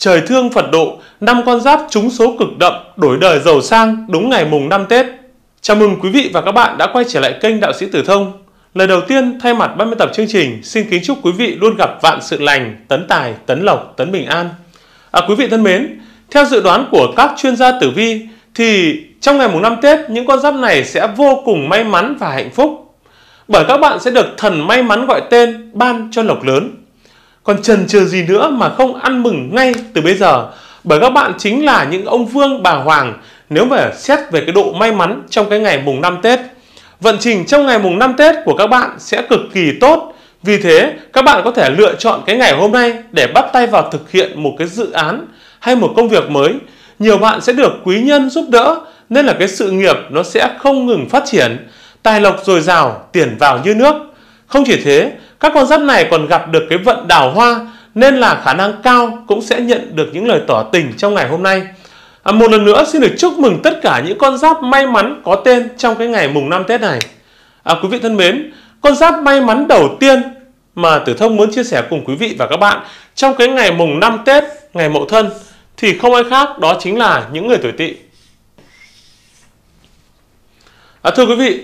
Trời thương Phật độ, năm con giáp trúng số cực đậm, đổi đời giàu sang đúng ngày mùng năm Tết. Chào mừng quý vị và các bạn đã quay trở lại kênh Đạo sĩ Tử Thông. Lời đầu tiên, thay mặt ban biên tập chương trình, xin kính chúc quý vị luôn gặp vạn sự lành, tấn tài, tấn lộc, tấn bình an. À, quý vị thân mến, theo dự đoán của các chuyên gia tử vi, thì trong ngày mùng năm Tết, những con giáp này sẽ vô cùng may mắn và hạnh phúc. Bởi các bạn sẽ được thần may mắn gọi tên ban cho lộc lớn. Còn trần chừ gì nữa mà không ăn mừng ngay từ bây giờ bởi các bạn chính là những ông Vương, bà Hoàng nếu mà xét về cái độ may mắn trong cái ngày mùng 5 Tết. Vận trình trong ngày mùng 5 Tết của các bạn sẽ cực kỳ tốt. Vì thế, các bạn có thể lựa chọn cái ngày hôm nay để bắt tay vào thực hiện một cái dự án hay một công việc mới. Nhiều bạn sẽ được quý nhân giúp đỡ nên là cái sự nghiệp nó sẽ không ngừng phát triển, tài lộc dồi dào, tiền vào như nước. Không chỉ thế, các con giáp này còn gặp được cái vận đào hoa nên là khả năng cao cũng sẽ nhận được những lời tỏ tình trong ngày hôm nay. À, một lần nữa xin được chúc mừng tất cả những con giáp may mắn có tên trong cái ngày mùng 5 Tết này. À, quý vị thân mến, con giáp may mắn đầu tiên mà Tử Thông muốn chia sẻ cùng quý vị và các bạn trong cái ngày mùng 5 Tết, ngày Mậu Thân thì không ai khác đó chính là những người tuổi Tỵ. À, thưa quý vị,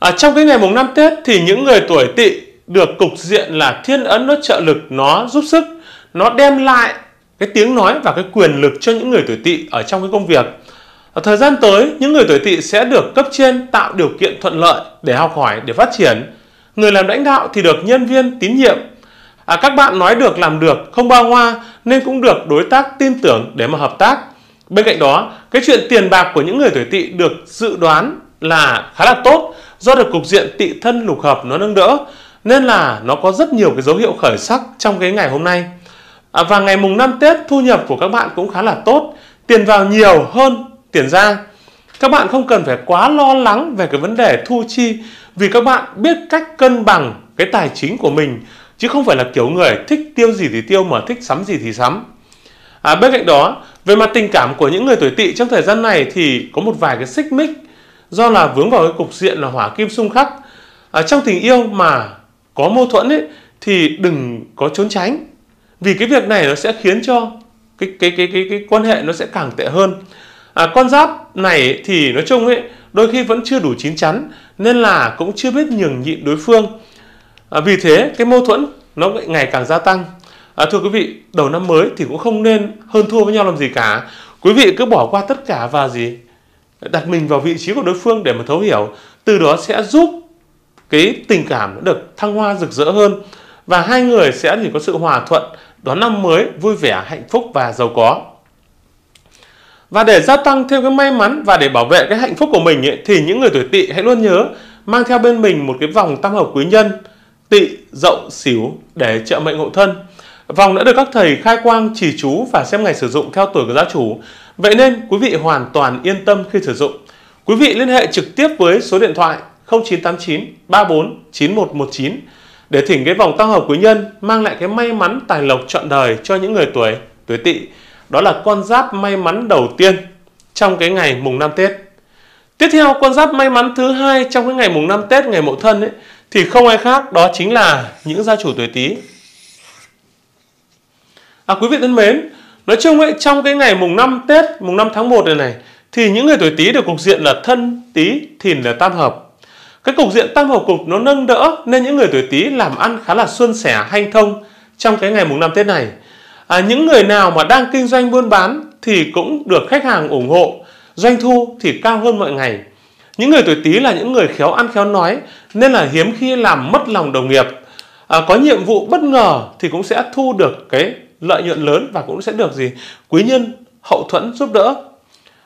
à, trong cái ngày mùng 5 Tết thì những người tuổi Tỵ được cục diện là thiên ấn nó trợ lực nó giúp sức nó đem lại cái tiếng nói và cái quyền lực cho những người tuổi tỵ ở trong cái công việc ở thời gian tới những người tuổi tỵ sẽ được cấp trên tạo điều kiện thuận lợi để học hỏi để phát triển người làm lãnh đạo thì được nhân viên tín nhiệm à, các bạn nói được làm được không bao hoa nên cũng được đối tác tin tưởng để mà hợp tác bên cạnh đó cái chuyện tiền bạc của những người tuổi tỵ được dự đoán là khá là tốt do được cục diện tỵ thân lục hợp nó nâng đỡ nên là nó có rất nhiều cái dấu hiệu khởi sắc trong cái ngày hôm nay. À, và ngày mùng 5 Tết thu nhập của các bạn cũng khá là tốt, tiền vào nhiều hơn tiền ra. Các bạn không cần phải quá lo lắng về cái vấn đề thu chi vì các bạn biết cách cân bằng cái tài chính của mình chứ không phải là kiểu người thích tiêu gì thì tiêu mà thích sắm gì thì sắm. À, bên cạnh đó, về mặt tình cảm của những người tuổi tỵ trong thời gian này thì có một vài cái xích mích do là vướng vào cái cục diện là hỏa kim xung khắc. À, trong tình yêu mà có mâu thuẫn ấy thì đừng có trốn tránh vì cái việc này nó sẽ khiến cho cái cái cái cái cái quan hệ nó sẽ càng tệ hơn à, con giáp này thì nói chung ấy đôi khi vẫn chưa đủ chín chắn nên là cũng chưa biết nhường nhịn đối phương à, vì thế cái mâu thuẫn nó ngày càng gia tăng à, thưa quý vị đầu năm mới thì cũng không nên hơn thua với nhau làm gì cả quý vị cứ bỏ qua tất cả và gì đặt mình vào vị trí của đối phương để mà thấu hiểu từ đó sẽ giúp cái tình cảm được thăng hoa rực rỡ hơn và hai người sẽ chỉ có sự hòa thuận đón năm mới vui vẻ hạnh phúc và giàu có và để gia tăng thêm cái may mắn và để bảo vệ cái hạnh phúc của mình ấy, thì những người tuổi tỵ hãy luôn nhớ mang theo bên mình một cái vòng tam hợp quý nhân tỵ dậu xỉu để trợ mệnh hộ thân vòng đã được các thầy khai quang chỉ chú và xem ngày sử dụng theo tuổi của gia chủ vậy nên quý vị hoàn toàn yên tâm khi sử dụng quý vị liên hệ trực tiếp với số điện thoại 0989 34 9119 để thỉnh cái vòng tam hợp quý nhân mang lại cái may mắn tài lộc trọn đời cho những người tuổi tuổi tỵ. Đó là con giáp may mắn đầu tiên trong cái ngày mùng năm Tết. Tiếp theo con giáp may mắn thứ hai trong cái ngày mùng năm Tết ngày Mậu Thân ấy thì không ai khác đó chính là những gia chủ tuổi Tý. À quý vị thân mến, nói chung ấy trong cái ngày mùng năm Tết, mùng năm tháng 1 này này thì những người tuổi Tý được cục diện là thân Tý Thìn là tam hợp. Cái cục diện tam hợp cục nó nâng đỡ nên những người tuổi Tý làm ăn khá là suôn sẻ hanh thông trong cái ngày mùng năm Tết này. À, những người nào mà đang kinh doanh buôn bán thì cũng được khách hàng ủng hộ, doanh thu thì cao hơn mọi ngày. Những người tuổi Tý là những người khéo ăn khéo nói nên là hiếm khi làm mất lòng đồng nghiệp. À, có nhiệm vụ bất ngờ thì cũng sẽ thu được cái lợi nhuận lớn và cũng sẽ được gì quý nhân hậu thuẫn giúp đỡ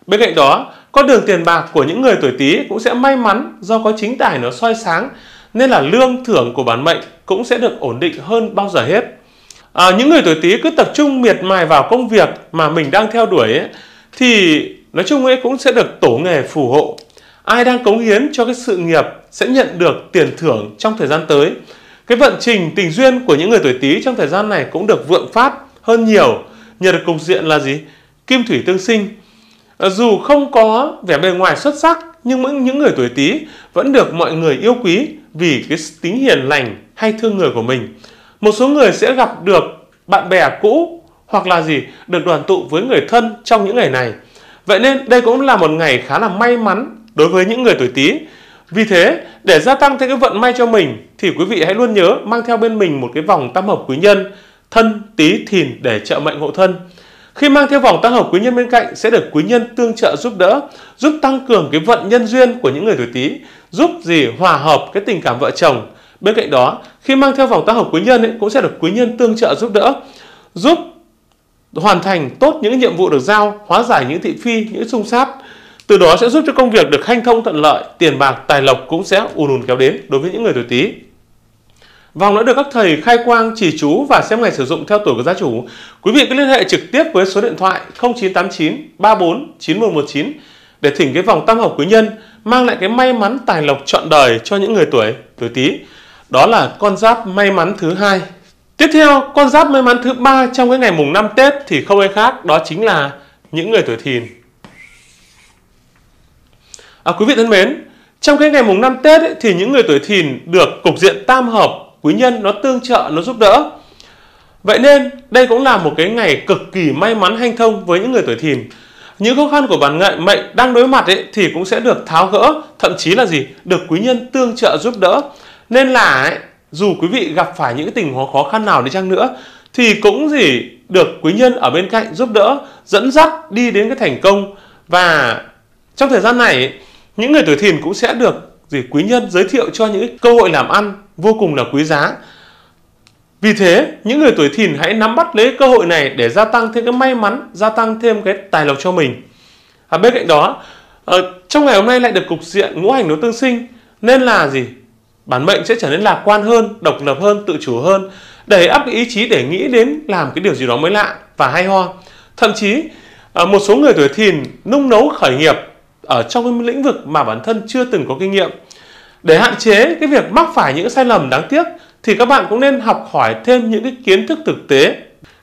Bên cạnh đó, con đường tiền bạc của những người tuổi Tý cũng sẽ may mắn do có chính tài nó soi sáng nên là lương thưởng của bản mệnh cũng sẽ được ổn định hơn bao giờ hết. À, những người tuổi Tý cứ tập trung miệt mài vào công việc mà mình đang theo đuổi ấy, thì nói chung ấy cũng sẽ được tổ nghề phù hộ. Ai đang cống hiến cho cái sự nghiệp sẽ nhận được tiền thưởng trong thời gian tới. Cái vận trình tình duyên của những người tuổi Tý trong thời gian này cũng được vượng phát hơn nhiều nhờ được cục diện là gì? Kim thủy tương sinh Ờ, dù không có vẻ bề ngoài xuất sắc nhưng những người tuổi Tý vẫn được mọi người yêu quý vì cái tính hiền lành hay thương người của mình. Một số người sẽ gặp được bạn bè cũ hoặc là gì được đoàn tụ với người thân trong những ngày này. Vậy nên đây cũng là một ngày khá là may mắn đối với những người tuổi Tý. Vì thế, để gia tăng thêm cái vận may cho mình thì quý vị hãy luôn nhớ mang theo bên mình một cái vòng tam hợp quý nhân thân Tý Thìn để trợ mệnh hộ thân. Khi mang theo vòng tăng hợp quý nhân bên cạnh sẽ được quý nhân tương trợ giúp đỡ, giúp tăng cường cái vận nhân duyên của những người tuổi Tý, giúp gì hòa hợp cái tình cảm vợ chồng. Bên cạnh đó, khi mang theo vòng tăng hợp quý nhân ấy, cũng sẽ được quý nhân tương trợ giúp đỡ, giúp hoàn thành tốt những nhiệm vụ được giao, hóa giải những thị phi, những xung sát. Từ đó sẽ giúp cho công việc được hanh thông thuận lợi, tiền bạc, tài lộc cũng sẽ ùn ùn kéo đến đối với những người tuổi Tý. Vòng đã được các thầy khai quang chỉ chú và xem ngày sử dụng theo tuổi của gia chủ. Quý vị cứ liên hệ trực tiếp với số điện thoại 0989 34 9119 để thỉnh cái vòng tam hợp quý nhân mang lại cái may mắn tài lộc trọn đời cho những người tuổi tuổi Tý. Đó là con giáp may mắn thứ hai. Tiếp theo, con giáp may mắn thứ ba trong cái ngày mùng 5 Tết thì không ai khác, đó chính là những người tuổi Thìn. À, quý vị thân mến, trong cái ngày mùng 5 Tết ấy, thì những người tuổi Thìn được cục diện tam hợp quý nhân nó tương trợ nó giúp đỡ vậy nên đây cũng là một cái ngày cực kỳ may mắn hanh thông với những người tuổi thìn những khó khăn của bản ngại mệnh đang đối mặt ấy, thì cũng sẽ được tháo gỡ thậm chí là gì được quý nhân tương trợ giúp đỡ nên là ấy, dù quý vị gặp phải những tình huống khó khăn nào đi chăng nữa thì cũng gì được quý nhân ở bên cạnh giúp đỡ dẫn dắt đi đến cái thành công và trong thời gian này những người tuổi thìn cũng sẽ được gì quý nhân giới thiệu cho những cơ hội làm ăn vô cùng là quý giá vì thế những người tuổi thìn hãy nắm bắt lấy cơ hội này để gia tăng thêm cái may mắn gia tăng thêm cái tài lộc cho mình à, bên cạnh đó ở ờ, trong ngày hôm nay lại được cục diện ngũ hành đối tương sinh nên là gì bản mệnh sẽ trở nên lạc quan hơn độc lập hơn tự chủ hơn đẩy áp cái ý chí để nghĩ đến làm cái điều gì đó mới lạ và hay ho thậm chí ờ, một số người tuổi thìn nung nấu khởi nghiệp ở trong cái lĩnh vực mà bản thân chưa từng có kinh nghiệm. Để hạn chế cái việc mắc phải những sai lầm đáng tiếc thì các bạn cũng nên học hỏi thêm những cái kiến thức thực tế.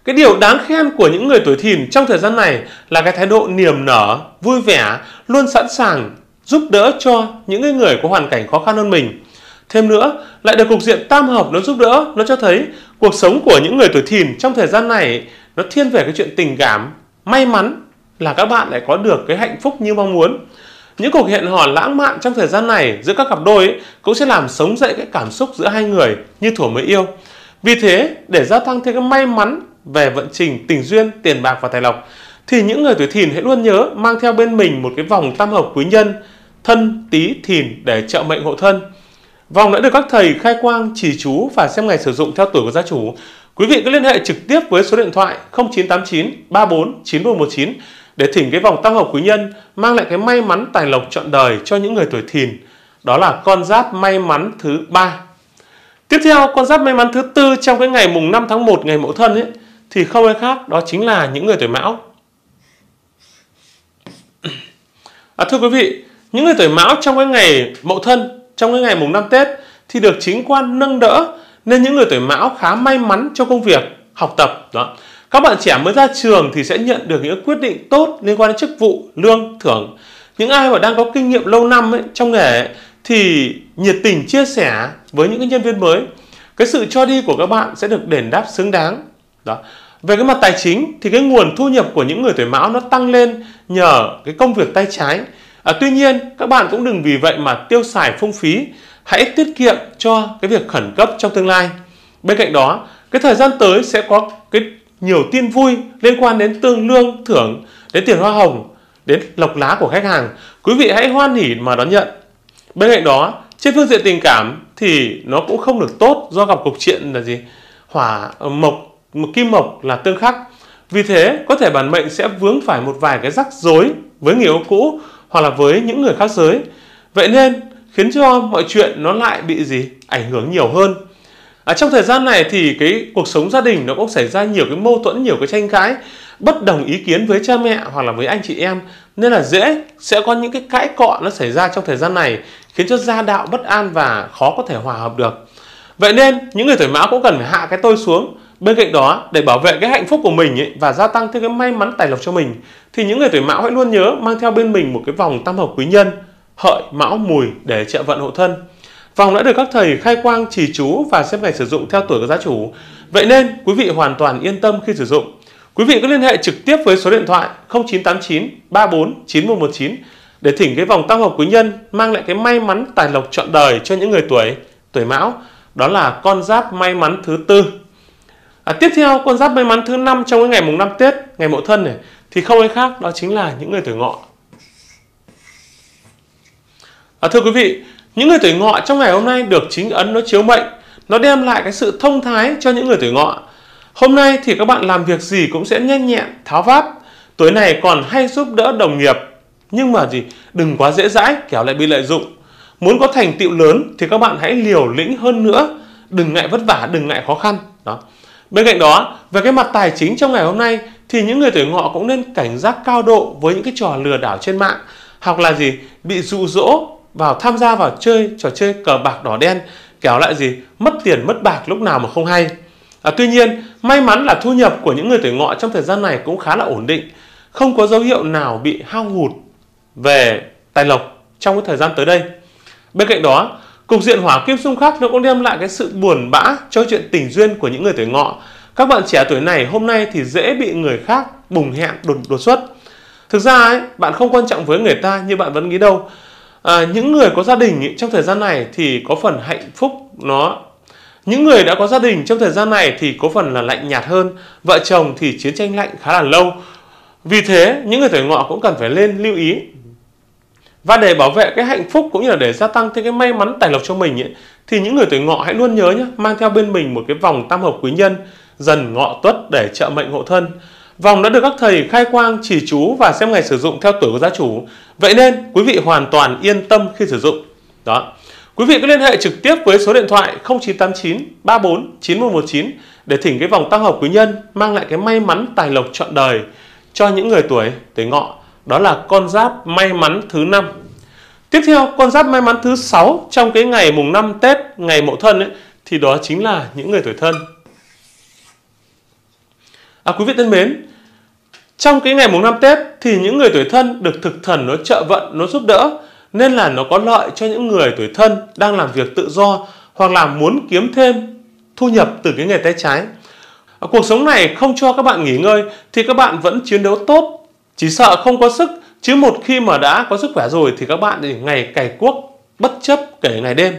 Cái điều đáng khen của những người tuổi thìn trong thời gian này là cái thái độ niềm nở, vui vẻ, luôn sẵn sàng giúp đỡ cho những người có hoàn cảnh khó khăn hơn mình. Thêm nữa, lại được cục diện tam hợp nó giúp đỡ, nó cho thấy cuộc sống của những người tuổi thìn trong thời gian này nó thiên về cái chuyện tình cảm, may mắn là các bạn lại có được cái hạnh phúc như mong muốn. Những cuộc hẹn hò lãng mạn trong thời gian này giữa các cặp đôi ấy, cũng sẽ làm sống dậy cái cảm xúc giữa hai người như thuở mới yêu. Vì thế, để gia tăng thêm cái may mắn về vận trình tình duyên, tiền bạc và tài lộc, thì những người tuổi thìn hãy luôn nhớ mang theo bên mình một cái vòng tam hợp quý nhân, thân, tí, thìn để trợ mệnh hộ thân. Vòng đã được các thầy khai quang, chỉ chú và xem ngày sử dụng theo tuổi của gia chủ. Quý vị cứ liên hệ trực tiếp với số điện thoại 0989 34 9119 để thỉnh cái vòng tam hợp quý nhân mang lại cái may mắn tài lộc trọn đời cho những người tuổi thìn. Đó là con giáp may mắn thứ ba. Tiếp theo, con giáp may mắn thứ tư trong cái ngày mùng 5 tháng 1 ngày mẫu Thân ấy thì không ai khác đó chính là những người tuổi Mão. À, thưa quý vị, những người tuổi Mão trong cái ngày mẫu Thân, trong cái ngày mùng 5 Tết thì được chính quan nâng đỡ nên những người tuổi Mão khá may mắn cho công việc học tập đó. Các bạn trẻ mới ra trường thì sẽ nhận được những quyết định tốt liên quan đến chức vụ, lương, thưởng. Những ai mà đang có kinh nghiệm lâu năm ấy, trong nghề ấy, thì nhiệt tình chia sẻ với những nhân viên mới. Cái sự cho đi của các bạn sẽ được đền đáp xứng đáng. Đó. Về cái mặt tài chính thì cái nguồn thu nhập của những người tuổi mão nó tăng lên nhờ cái công việc tay trái. À, tuy nhiên các bạn cũng đừng vì vậy mà tiêu xài phung phí. Hãy tiết kiệm cho cái việc khẩn cấp trong tương lai. Bên cạnh đó, cái thời gian tới sẽ có cái nhiều tin vui liên quan đến tương lương thưởng, đến tiền hoa hồng, đến lộc lá của khách hàng. Quý vị hãy hoan hỉ mà đón nhận. Bên cạnh đó, trên phương diện tình cảm thì nó cũng không được tốt do gặp cục chuyện là gì? Hỏa ờ, mộc, kim mộc là tương khắc. Vì thế, có thể bản mệnh sẽ vướng phải một vài cái rắc rối với người yêu cũ hoặc là với những người khác giới. Vậy nên khiến cho mọi chuyện nó lại bị gì? Ảnh hưởng nhiều hơn. À, trong thời gian này thì cái cuộc sống gia đình nó cũng xảy ra nhiều cái mâu thuẫn, nhiều cái tranh cãi, bất đồng ý kiến với cha mẹ hoặc là với anh chị em nên là dễ sẽ có những cái cãi cọ nó xảy ra trong thời gian này khiến cho gia đạo bất an và khó có thể hòa hợp được. Vậy nên những người tuổi mão cũng cần phải hạ cái tôi xuống. Bên cạnh đó để bảo vệ cái hạnh phúc của mình ấy, và gia tăng thêm cái may mắn tài lộc cho mình thì những người tuổi mão hãy luôn nhớ mang theo bên mình một cái vòng tam hợp quý nhân hợi mão mùi để trợ vận hộ thân Vòng đã được các thầy khai quang trì chú và xếp ngày sử dụng theo tuổi của gia chủ. Vậy nên quý vị hoàn toàn yên tâm khi sử dụng. Quý vị có liên hệ trực tiếp với số điện thoại 0989 34 9119 để thỉnh cái vòng tam hợp quý nhân mang lại cái may mắn tài lộc trọn đời cho những người tuổi tuổi mão. Đó là con giáp may mắn thứ tư. À, tiếp theo con giáp may mắn thứ năm trong cái ngày mùng năm Tết, ngày Mậu Thân này thì không ai khác đó chính là những người tuổi ngọ. À, thưa quý vị, những người tuổi ngọ trong ngày hôm nay được chính ấn nó chiếu mệnh, nó đem lại cái sự thông thái cho những người tuổi ngọ. Hôm nay thì các bạn làm việc gì cũng sẽ nhanh nhẹn, tháo vát. Tuổi này còn hay giúp đỡ đồng nghiệp, nhưng mà gì, đừng quá dễ dãi kéo lại bị lợi dụng. Muốn có thành tựu lớn thì các bạn hãy liều lĩnh hơn nữa, đừng ngại vất vả, đừng ngại khó khăn. Đó. Bên cạnh đó, về cái mặt tài chính trong ngày hôm nay thì những người tuổi ngọ cũng nên cảnh giác cao độ với những cái trò lừa đảo trên mạng hoặc là gì bị dụ dỗ vào tham gia vào chơi trò chơi cờ bạc đỏ đen kéo lại gì mất tiền mất bạc lúc nào mà không hay à, tuy nhiên may mắn là thu nhập của những người tuổi ngọ trong thời gian này cũng khá là ổn định không có dấu hiệu nào bị hao hụt về tài lộc trong cái thời gian tới đây bên cạnh đó cục diện hỏa kim xung khắc nó cũng đem lại cái sự buồn bã cho chuyện tình duyên của những người tuổi ngọ các bạn trẻ tuổi này hôm nay thì dễ bị người khác bùng hẹn đột đột xuất thực ra ấy, bạn không quan trọng với người ta như bạn vẫn nghĩ đâu à, những người có gia đình ý, trong thời gian này thì có phần hạnh phúc nó những người đã có gia đình trong thời gian này thì có phần là lạnh nhạt hơn vợ chồng thì chiến tranh lạnh khá là lâu vì thế những người tuổi ngọ cũng cần phải lên lưu ý và để bảo vệ cái hạnh phúc cũng như là để gia tăng thêm cái may mắn tài lộc cho mình ấy, thì những người tuổi ngọ hãy luôn nhớ nhé mang theo bên mình một cái vòng tam hợp quý nhân dần ngọ tuất để trợ mệnh hộ thân Vòng đã được các thầy khai quang chỉ chú và xem ngày sử dụng theo tuổi của gia chủ. Vậy nên quý vị hoàn toàn yên tâm khi sử dụng. Đó. Quý vị có liên hệ trực tiếp với số điện thoại 0989 34 9119 để thỉnh cái vòng tăng hợp quý nhân mang lại cái may mắn tài lộc trọn đời cho những người tuổi tuổi ngọ. Đó là con giáp may mắn thứ năm. Tiếp theo, con giáp may mắn thứ sáu trong cái ngày mùng 5 Tết, ngày Mậu Thân ấy thì đó chính là những người tuổi thân. À, quý vị thân mến, trong cái ngày mùng năm Tết thì những người tuổi thân được thực thần nó trợ vận, nó giúp đỡ nên là nó có lợi cho những người tuổi thân đang làm việc tự do hoặc là muốn kiếm thêm thu nhập từ cái nghề tay trái. À, cuộc sống này không cho các bạn nghỉ ngơi thì các bạn vẫn chiến đấu tốt, chỉ sợ không có sức chứ một khi mà đã có sức khỏe rồi thì các bạn thì ngày cày cuốc bất chấp kể ngày đêm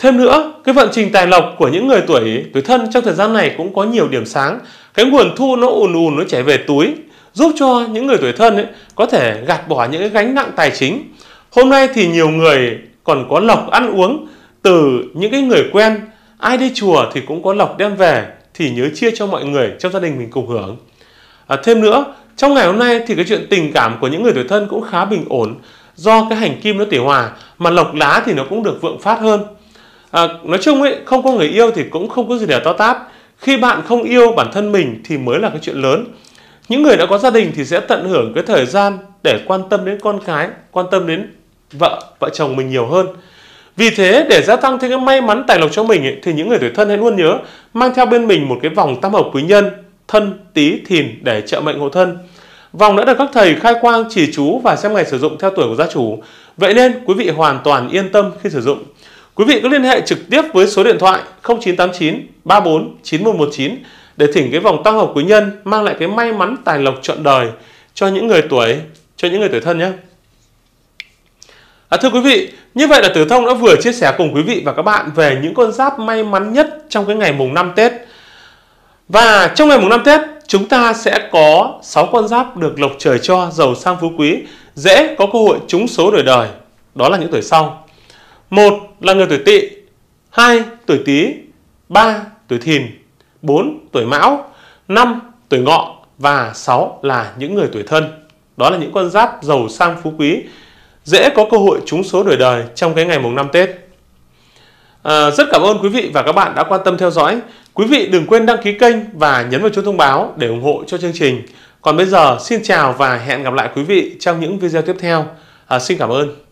Thêm nữa, cái vận trình tài lộc của những người tuổi tuổi thân trong thời gian này cũng có nhiều điểm sáng. Cái nguồn thu nó ùn ùn nó chảy về túi, giúp cho những người tuổi thân ấy, có thể gạt bỏ những cái gánh nặng tài chính. Hôm nay thì nhiều người còn có lộc ăn uống từ những cái người quen, ai đi chùa thì cũng có lộc đem về thì nhớ chia cho mọi người trong gia đình mình cùng hưởng. À, thêm nữa, trong ngày hôm nay thì cái chuyện tình cảm của những người tuổi thân cũng khá bình ổn do cái hành kim nó tỉ hòa mà lộc lá thì nó cũng được vượng phát hơn à, nói chung ấy không có người yêu thì cũng không có gì để to tát khi bạn không yêu bản thân mình thì mới là cái chuyện lớn những người đã có gia đình thì sẽ tận hưởng cái thời gian để quan tâm đến con cái quan tâm đến vợ vợ chồng mình nhiều hơn vì thế để gia tăng thêm cái may mắn tài lộc cho mình ấy, thì những người tuổi thân hãy luôn nhớ mang theo bên mình một cái vòng tam hợp quý nhân thân tý thìn để trợ mệnh hộ thân Vòng đã được các thầy khai quang chỉ chú và xem ngày sử dụng theo tuổi của gia chủ. Vậy nên quý vị hoàn toàn yên tâm khi sử dụng. Quý vị có liên hệ trực tiếp với số điện thoại 0989 34 9119 để thỉnh cái vòng tăng hợp quý nhân mang lại cái may mắn tài lộc trọn đời cho những người tuổi cho những người tuổi thân nhé. À, thưa quý vị, như vậy là Tử Thông đã vừa chia sẻ cùng quý vị và các bạn về những con giáp may mắn nhất trong cái ngày mùng 5 Tết. Và trong ngày mùng 5 Tết, chúng ta sẽ có 6 con giáp được lộc trời cho giàu sang phú quý, dễ có cơ hội trúng số đời đời. Đó là những tuổi sau. 1 là người tuổi tỵ, 2 tuổi tý, 3 tuổi thìn, 4 tuổi mão, 5 tuổi ngọ và 6 là những người tuổi thân. Đó là những con giáp giàu sang phú quý, dễ có cơ hội trúng số đời đời trong cái ngày mùng năm Tết. À, rất cảm ơn quý vị và các bạn đã quan tâm theo dõi. Quý vị đừng quên đăng ký kênh và nhấn vào chuông thông báo để ủng hộ cho chương trình. Còn bây giờ xin chào và hẹn gặp lại quý vị trong những video tiếp theo. À, xin cảm ơn.